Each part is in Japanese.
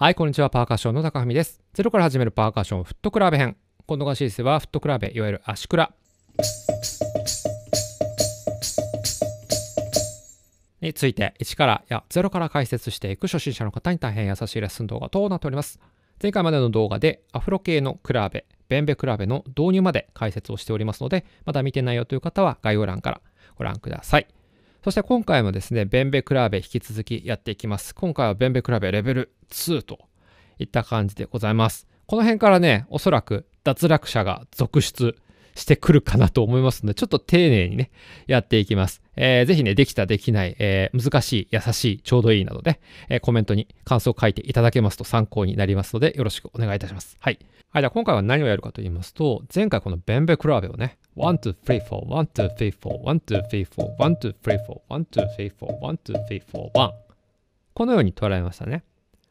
はい、こんにちは。パーカッションの高文です。ゼロから始めるパーカッションフットクラブ編。今度がシースはフットクラブ、いわゆる足クラ。について1からや0から解説していく初心者の方に大変優しいレッスン動画となっております。前回までの動画でアフロ系のクラブ、ベンベクラブの導入まで解説をしておりますので、まだ見てないよという方は概要欄からご覧ください。そして今回もですね、ベンベクラーベ引き続きやっていきます。今回はベンベクラーベレベル2といった感じでございます。この辺からね、おそらく脱落者が続出してくるかなと思いますので、ちょっと丁寧にね、やっていきます。えー、ぜひね、できた、できない、えー、難しい、優しい、ちょうどいいなどね、えー、コメントに感想を書いていただけますと参考になりますので、よろしくお願いいたします。はい。はい、じゃあ今回は何をやるかと言いますと、前回このベンベクラーベをね、one two three four one two three four one two three four one two three four one two three four one two three four one このように捉えましたね。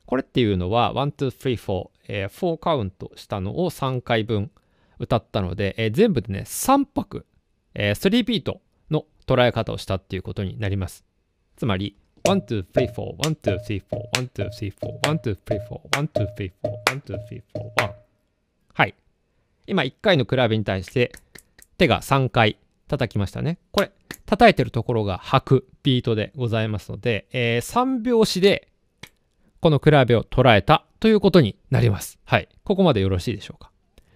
これっていうのは1 2 3 4、えー、4カウントしたのを3回分歌ったので、えー、全部でね3拍、えー、3ビートの捉え方をしたっていうことになります。つまり1 2 3 4 1 2 3 4 1 2 3 4 1 2 3 4 1 2 3 4 1 2 3 4 1はい。今1回のクラブに対して手が3回叩きましたね。これ、叩いてるところが吐くビートでございますので、えー、3拍子でこの比べを捉えたということになります。はい。ここまでよろしいでしょうか。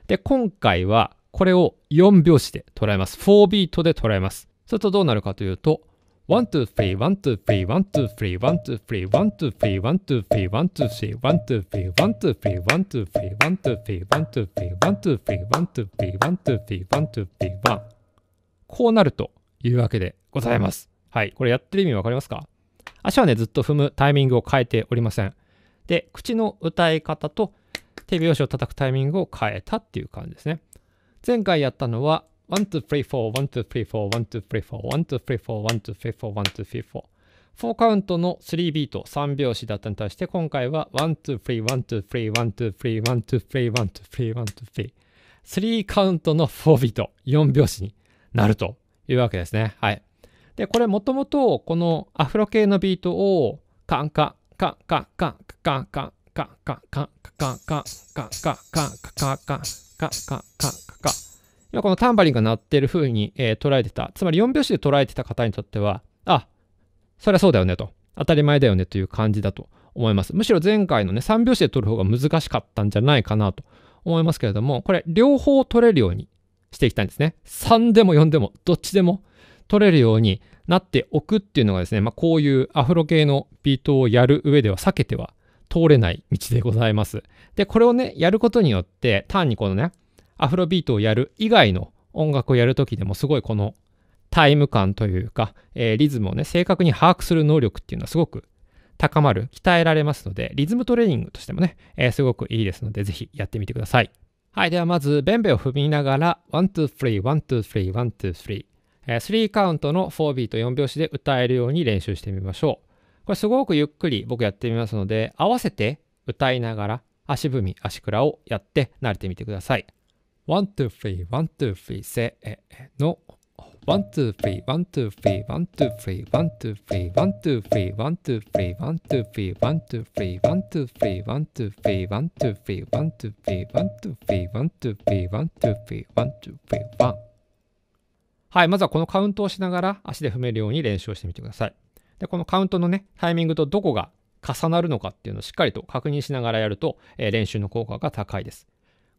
で、今回はこれを4拍子で捉えます。4ビートで捉えます。するとどうなるかというと、ワン、ツー、フリー、ワン、ツー、フリー、ワン、ツー、フリー、ワン、ツー、フリー、ワン、ツー、フリー、ワン、ツー、フリー、ワン、ツー、フリー、ワン、ツー、フリー、ワン、ツー、フリー、ワン、ツー、フリー、ワン、ツー、フリー、ワン、ツー、フリー、ワン、ツー、フリー、ワン、ツー、フリー、ワン、ツー、フリー、ワン、ツー、フリー、ワン。こうなるというわけでございます。はい。これやってる意味わかりますか足はね、ずっと踏むタイミングを変えておりません。で、口の歌い方と手拍子を叩くタイミングを変えたっていう感じですね。前回やったのは、1, 2, 3, 4、1, 2, 3, 4、1, 2, 3, 4、1, 2, 3, 4、1, 2, 3, 4、1, 2, 3, 4。4カウントの3ビート、3拍子だったに対して、今回は1、2、3、1、2、3、1、2、3、1、2、3、1、2、3、1、2、3。3カウントの4ビート、4拍子になるというわけですね。はい。で、これもともと、このアフロ系のビートを、カンカン、カンカン、カンカン、カンカン、カンカン、カンカン、カンカン、カンカン、カンカン、カンカン、カンカン、カンカン、カンカン、カンカン、今このタンバリンが鳴ってる風に、えー、捉えてた、つまり4拍子で捉えてた方にとっては、あ、そりゃそうだよねと、当たり前だよねという感じだと思います。むしろ前回のね、3拍子で取る方が難しかったんじゃないかなと思いますけれども、これ両方取れるようにしていきたいんですね。3でも4でも、どっちでも取れるようになっておくっていうのがですね、まあ、こういうアフロ系のビートをやる上では避けては通れない道でございます。で、これをね、やることによって、単にこのね、アフロビートをやる以外の音楽をやる時でもすごいこのタイム感というか、えー、リズムをね正確に把握する能力っていうのはすごく高まる鍛えられますのでリズムトレーニングとしてもね、えー、すごくいいですので是非やってみてくださいはいではまずベンベを踏みながらワンツーフリーワンツーフリーワンツースリー3カウントの4ビート4拍子で歌えるように練習してみましょう。これすごくゆっくり僕やってみますので合わせて歌いながら足踏み足くらをやって慣れてみてください。ワン、ツー、フリー、ワン、ツー、フリー、せーの。ワン、ツー、フリー、ワン、ツー、フリー、ワン、ツー、フリー、ワン、ツー、フリー、ワン、ツー、フリー、ワン、ツー、フリー、ワン、ツー、フリー、ワン、ツー、フリー、ワン、ツー、フリー、ワン、ツー、フリー、ワン、ツー、フリー、ワン、ツー、フリー、ワン、ツー、フリー、ワン、ツー、フリー、ワン、ツー、フリー、ワン、ツー、フリー、ワン。はい、まずはこのカウントをしながら足で踏めるように練習をしてみてください。で、このカウントのね、タイミングとどこが重なるのかっていうのをしっかりと確認しながらやると、えー、練習の効果が高いです。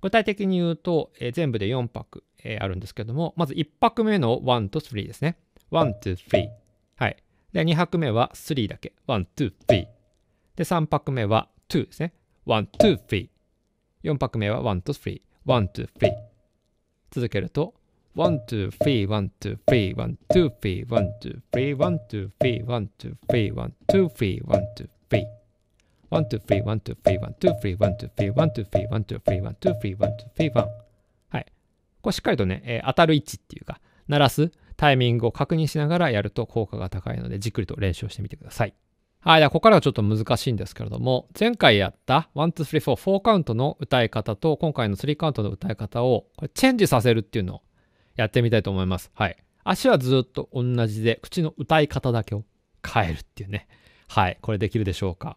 具体的に言うと、えー、全部で4泊、えー、あるんですけども、まず1泊目の1と3ですね。1、2、3。はい。で、2泊目は3だけ。1、2、3。で、3泊目は2ですね。1、2、3。4泊目は1と3。1、2、3。続けると、1, 2, 3, 1, 2, 3, 1, 2, 3, 1, 2, 3, 1, 2, 3, 1, 2, 3, 1, 2, 3, 1, 2, 3, 1, 2, 3. 1231231231231231231231。one はいこうしっかりとね、えー、当たる位置っていうか鳴らすタイミングを確認しながらやると効果が高いのでじっくりと練習をしてみてくださいはい、ではここからはちょっと難しいんですけれども、前回やった1,2,3,4,4カウントの歌い方と、今回の3カウントの歌い方をこれチェンジさせるっていうのをやってみたいと思います。はい。足はずっと同じで、口の歌い方だけを変えるっていうね。はい。これできるでしょうか。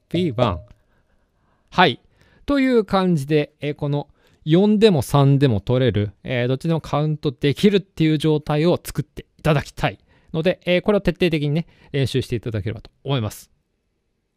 B1。はい。という感じで、えー、この4でも3でも取れる、えー、どっちでもカウントできるっていう状態を作っていただきたいので、えー、これを徹底的にね、練習していただければと思います。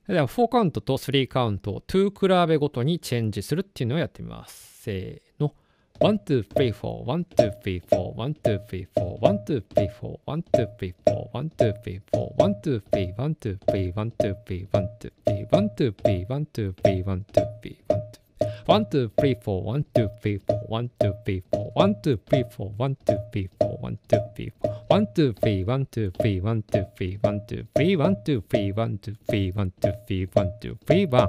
では、4カウントと3カウントを2比べごとにチェンジするっていうのをやってみます。せーの。One, two, three, four. One, two, three, four. One, two, three, four. One, two, three, four. One, two, three, four. One, two, three, four. One, two, three. One, two, three. One, two, three. One, two, three. One, two, three. One, two, three. One, two, three. One, two. One two three four one two three four one two three four one two three four one two three four one two three four one two three one two three one two three one two three one two three one two three one two three one two three one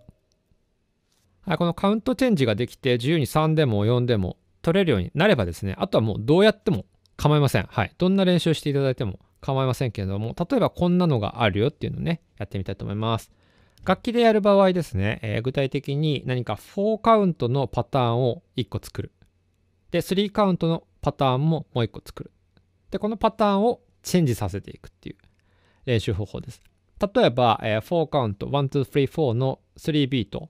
はい、このカウントチェンジができて自由に3でも4でも取れるようになればですね、あとはもうどうやっても構いません。はい。どんな練習していただいても構いませんけれども、例えばこんなのがあるよっていうのをね、やってみたいと思います。楽器でやる場合ですね、えー、具体的に何か4カウントのパターンを1個作る。で、3カウントのパターンももう1個作る。で、このパターンをチェンジさせていくっていう練習方法です。例えば、えー、4カウント、1、2、3、4の3ビート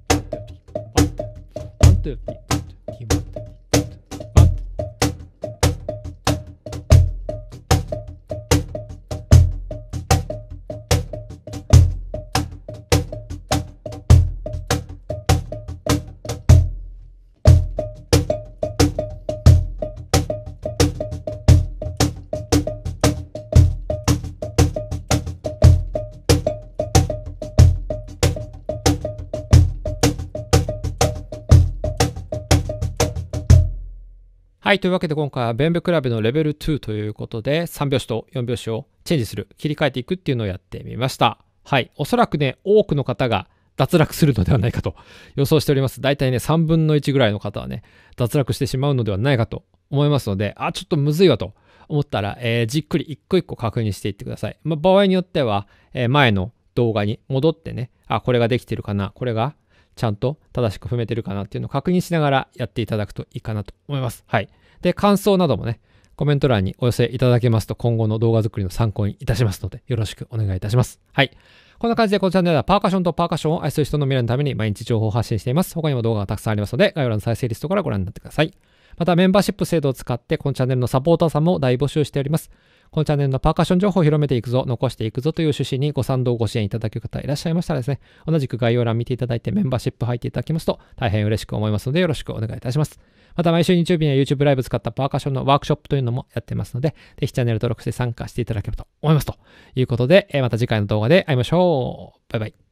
对比はい。というわけで今回はベンベクラブのレベル2ということで、3拍子と4拍子をチェンジする、切り替えていくっていうのをやってみました。はい。おそらくね、多くの方が脱落するのではないかと予想しております。大体ね、3分の1ぐらいの方はね、脱落してしまうのではないかと思いますので、あ、ちょっとむずいわと思ったら、えー、じっくり一個一個確認していってください。まあ、場合によっては、えー、前の動画に戻ってね、あ、これができてるかな、これがちゃんと正しく踏めてるかなっていうのを確認しながらやっていただくといいかなと思います。はい。で、感想などもね、コメント欄にお寄せいただけますと今後の動画作りの参考にいたしますのでよろしくお願いいたします。はい。こんな感じでこのチャンネルではパーカッションとパーカッションを愛する人の未来のために毎日情報を発信しています。他にも動画がたくさんありますので概要欄の再生リストからご覧になってください。またメンバーシップ制度を使ってこのチャンネルのサポーターさんも大募集しております。このチャンネルのパーカッション情報を広めていくぞ、残していくぞという趣旨にご賛同ご支援いただける方いらっしゃいましたらですね、同じく概要欄見ていただいてメンバーシップ入っていただきますと大変嬉しく思いますのでよろしくお願いいたします。また毎週日曜日には YouTube ライブ使ったパーカッションのワークショップというのもやってますので、ぜひチャンネル登録して参加していただければと思います。ということで、また次回の動画で会いましょう。バイバイ。